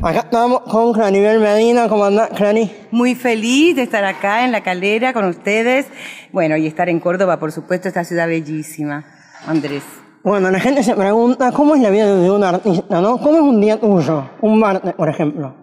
Acá estamos con Claribel Medina, ¿cómo anda, Muy feliz de estar acá en La Calera con ustedes. Bueno, y estar en Córdoba, por supuesto, esta ciudad bellísima. Andrés. Bueno, la gente se pregunta, ¿cómo es la vida de un artista, no? ¿Cómo es un día tuyo? Un martes, por ejemplo.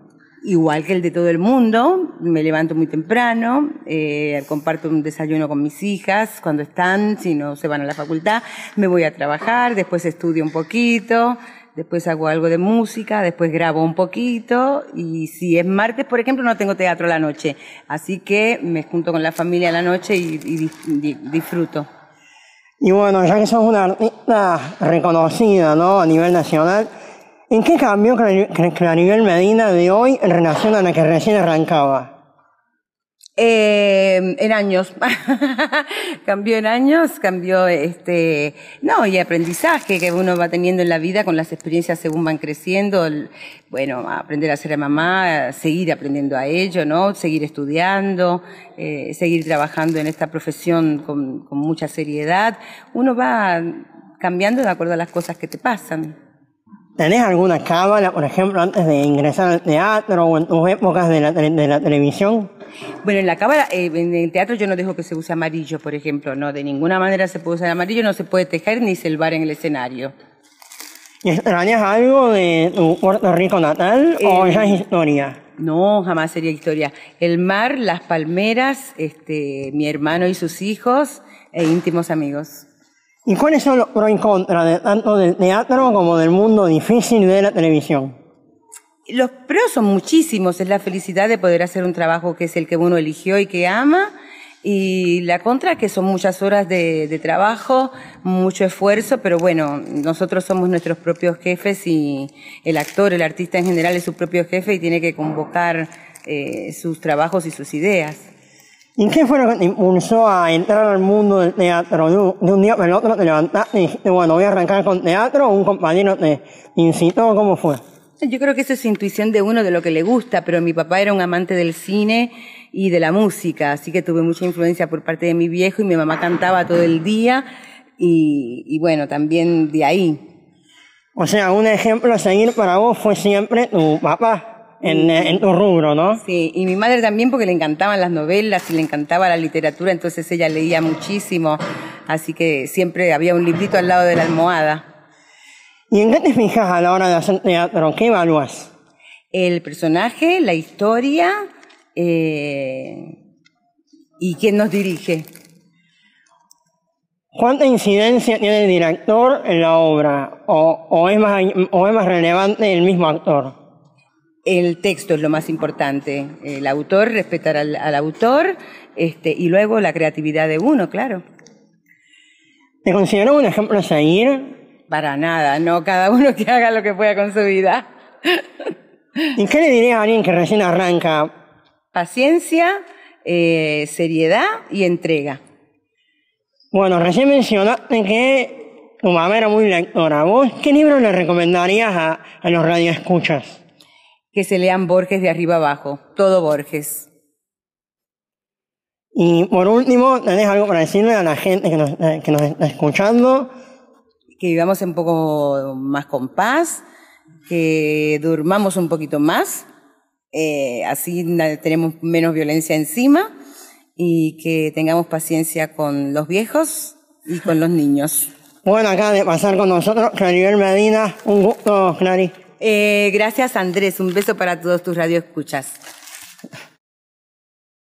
Igual que el de todo el mundo, me levanto muy temprano, eh, comparto un desayuno con mis hijas cuando están, si no se van a la facultad, me voy a trabajar, después estudio un poquito, después hago algo de música, después grabo un poquito y si es martes, por ejemplo, no tengo teatro la noche, así que me junto con la familia a la noche y, disfruto. Y bueno, ya que sos una artista reconocida ¿no? a nivel nacional, ¿en qué cambió nivel Medina de hoy en relación a la que recién arrancaba? Em, en años, cambió en años, cambió este, no, y aprendizaje que uno va teniendo en la vida con las experiencias según van creciendo, bueno, aprender a ser mamá, seguir aprendiendo a ello, ¿no? Seguir estudiando, eh, seguir trabajando en esta profesión con, mucha seriedad. Uno va cambiando de acuerdo a las cosas que te pasan. ¿Tenés alguna cábala, por ejemplo, antes de ingresar al teatro o en tus épocas de la, de la televisión? Bueno, en la cámara, eh, en el teatro yo no dejo que se use amarillo, por ejemplo, no, de ninguna manera se puede usar amarillo, no se puede tejer ni selvar en el escenario. ¿Y extrañas algo de tu Puerto Rico natal o eh, esa es historia? No, jamás sería historia. El mar, las palmeras, este, mi hermano y sus hijos e íntimos amigos. ¿Y cuáles son los pros y contras tanto del teatro como del mundo difícil de la televisión? Los pros son muchísimos, es la felicidad de poder hacer un trabajo que es el que uno eligió y que ama, y la contra que son muchas horas de, trabajo, mucho esfuerzo, pero bueno, nosotros somos nuestros propios jefes y el actor, el artista en general es su propio jefe y tiene que convocar eh, sus trabajos y sus ideas. ¿Y qué fue lo que te impulsó a entrar al mundo del teatro? De un día para el otro te levantaste y dijiste, bueno, voy a arrancar con teatro, un compañero te incitó, ¿cómo fue? Yo creo que eso es intuición de uno de lo que le gusta, pero mi papá era un amante del cine y de la música, así que tuve mucha influencia por parte de mi viejo y mi mamá cantaba todo el día y, bueno, también de ahí. O sea, un ejemplo a seguir para vos fue siempre tu papá. En, en, tu rubro, ¿no? Sí, y mi madre también porque le encantaban las novelas y le encantaba la literatura, entonces ella leía muchísimo, así que siempre había un librito al lado de la almohada. ¿Y en qué te fijas a la hora de hacer teatro? ¿Qué evalúas? El personaje, la historia eh, y quién nos dirige. ¿Cuánta incidencia tiene el director en la obra? ¿O, es más, relevante el mismo actor? El texto es lo más importante. El autor, respetar al, autor este, y luego la creatividad de uno, claro. ¿Te consideras un ejemplo a seguir para nada, no, cada uno que haga lo que pueda con su vida. ¿Y qué le dirías a alguien que recién arranca? Paciencia, eh, seriedad y entrega. Bueno, recién mencionaste que tu mamá era muy lectora. ¿Vos qué libro le recomendarías a, los radioescuchas? Que se lean Borges de arriba abajo, todo Borges. Y por último, ¿tenés algo para decirle a la gente que nos, eh, que nos está escuchando? que vivamos un poco más con paz, que durmamos un poquito más, eh, así tenemos menos violencia encima y que tengamos paciencia con los viejos y con los niños. Bueno, acá de pasar con nosotros, Claribel Medina, un gusto, Clari. Eh, gracias, Andrés, un beso para todos tus radioescuchas.